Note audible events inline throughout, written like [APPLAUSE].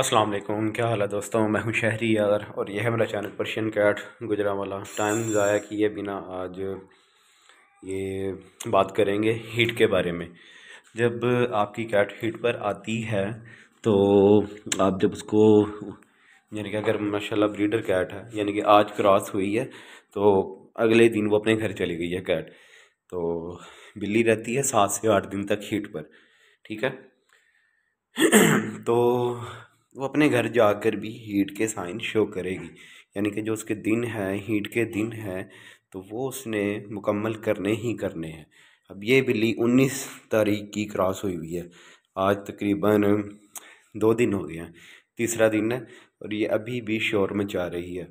अस्सलाम वालेकुम क्या हाल है दोस्तों मैं हूं शहरी यार और यह है मेरा चैनल पर्शियन कैट गुजरा वाला टाइम ज़ाया किए बिना आज ये बात करेंगे हीट के बारे में जब आपकी कैट हीट पर आती है तो आप जब उसको यानी कि अगर माशाल्लाह ब्रीडर कैट है यानी कि आज क्रॉस हुई है तो अगले दिन वो अपने घर चली गई है कैट तो बिल्ली रहती है सात से आठ दिन तक हीट पर ठीक है [CLEARS THROAT] तो वो अपने घर जाकर भी हीट के साइन शो करेगी यानी कि जो उसके दिन है हीट के दिन है तो वो उसने मुकम्मल करने ही करने हैं अब ये बिल्ली उन्नीस तारीख की क्रॉस हुई हुई है आज तकरीबन दो दिन हो गए हैं तीसरा दिन है और ये अभी भी शोर मचा रही है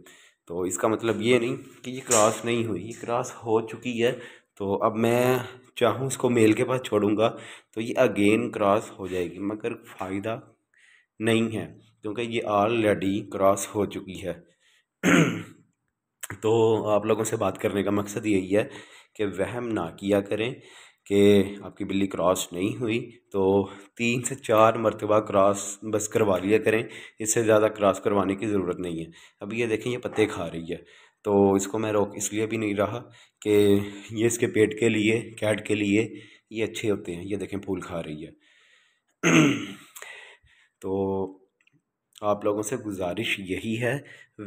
तो इसका मतलब ये नहीं कि ये क्रॉस नहीं हुई ये क्रॉस हो चुकी है तो अब मैं चाहूँ इसको मेल के पास छोड़ूंगा तो ये अगेन क्रॉस हो जाएगी मगर फ़ायदा नहीं है क्योंकि ये ऑलरेडी क्रॉस हो चुकी है तो आप लोगों से बात करने का मकसद यही है कि वहम ना किया करें कि आपकी बिल्ली क्रॉस नहीं हुई तो तीन से चार मरतबा क्रॉस बस करवा लिया करें इससे ज़्यादा क्रॉस करवाने की ज़रूरत नहीं है अभी ये देखें ये पत्ते खा रही है तो इसको मैं रोक इसलिए भी नहीं रहा कि ये इसके पेट के लिए कैट के लिए ये अच्छे होते हैं ये देखें फूल खा रही है तो आप लोगों से गुजारिश यही है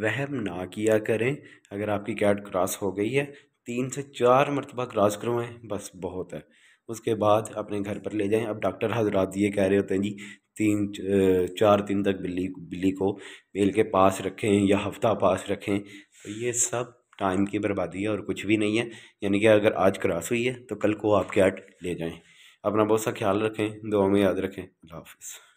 वहम ना किया करें अगर आपकी कैट क्रॉस हो गई है तीन से चार मरतबा क्रॉस करवाएं बस बहुत है उसके बाद अपने घर पर ले जाएं अब डॉक्टर हजरात ये कह रहे होते हैं जी तीन चार दिन तक बिल्ली बिल्ली को बेल के पास रखें या हफ्ता पास रखें तो ये सब टाइम की बर्बादी है और कुछ भी नहीं है यानी कि अगर आज क्रॉस हुई है तो कल को आप कैट ले जाएँ अपना बहुत सा ख्याल रखें दुआ में याद रखें अल्लाह हाफ़